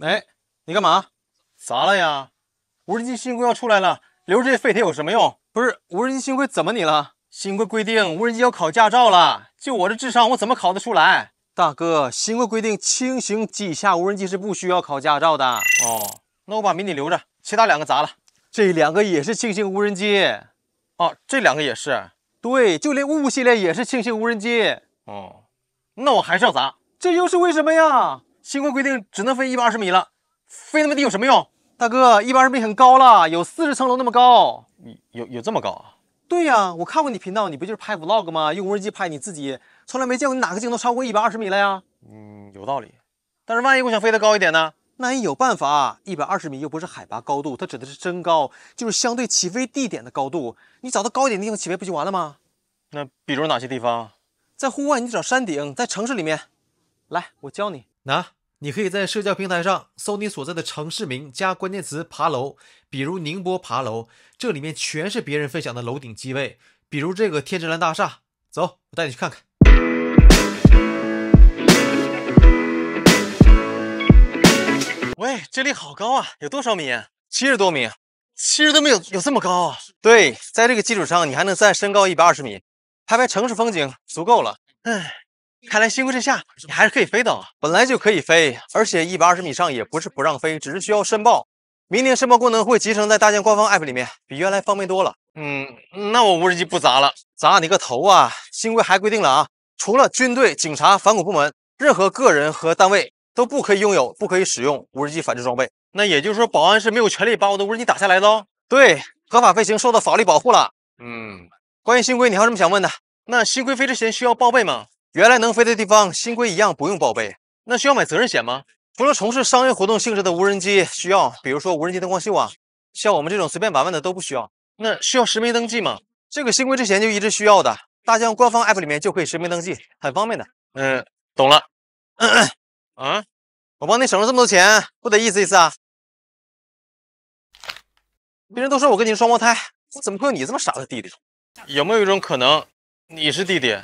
哎，你干嘛？砸了呀！无人机新规要出来了，留着这些废铁有什么用？不是，无人机新规怎么你了？新规规定，无人机要考驾照了。就我这智商，我怎么考得出来？大哥，新规规定，轻型机下无人机是不需要考驾照的。哦，那我把迷你留着，其他两个砸了。这两个也是轻型无人机。哦，这两个也是。对，就连雾系列也是轻型无人机。哦，那我还是要砸。这又是为什么呀？新规规定只能飞一百二十米了，飞那么低有什么用？大哥，一百二十米很高了，有四十层楼那么高，有有这么高啊？对呀，我看过你频道，你不就是拍 vlog 吗？用无人机拍你自己，从来没见过你哪个镜头超过一百二十米了呀？嗯，有道理。但是万一我想飞得高一点呢？那也有办法，一百二十米又不是海拔高度，它指的是真高，就是相对起飞地点的高度。你找到高一点地方起飞不就完了吗？那比如哪些地方？在户外你找山顶，在城市里面，来，我教你，拿。你可以在社交平台上搜你所在的城市名加关键词“爬楼”，比如宁波爬楼，这里面全是别人分享的楼顶机位，比如这个天之蓝大厦。走，我带你去看看。喂，这里好高啊，有多少米？七十多米。七十多米有有这么高啊？对，在这个基础上，你还能再升高一百二十米，拍拍城市风景足够了。哎。看来新规之下，你还是可以飞的。本来就可以飞，而且一百二十米上也不是不让飞，只是需要申报。明年申报功能会集成在大疆官方 App 里面，比原来方便多了。嗯，那我无人机不砸了，砸你个头啊！新规还规定了啊，除了军队、警察、反恐部门，任何个人和单位都不可以拥有、不可以使用无人机反制装备。那也就是说，保安是没有权利把我的无人机打下来的哦。对，合法飞行受到法律保护了。嗯，关于新规，你还有什么想问的？那新规飞之前需要报备吗？原来能飞的地方，新规一样不用报备，那需要买责任险吗？除了从事商业活动性质的无人机需要，比如说无人机灯光秀啊，像我们这种随便玩玩的都不需要。那需要实名登记吗？这个新规之前就一直需要的，大疆官方 App 里面就可以实名登记，很方便的。嗯，懂了。嗯嗯，啊，我帮你省了这么多钱，不得意思意思啊？别人都说我跟你是双胞胎，我怎么会有你这么傻的弟弟？有没有一种可能，你是弟弟？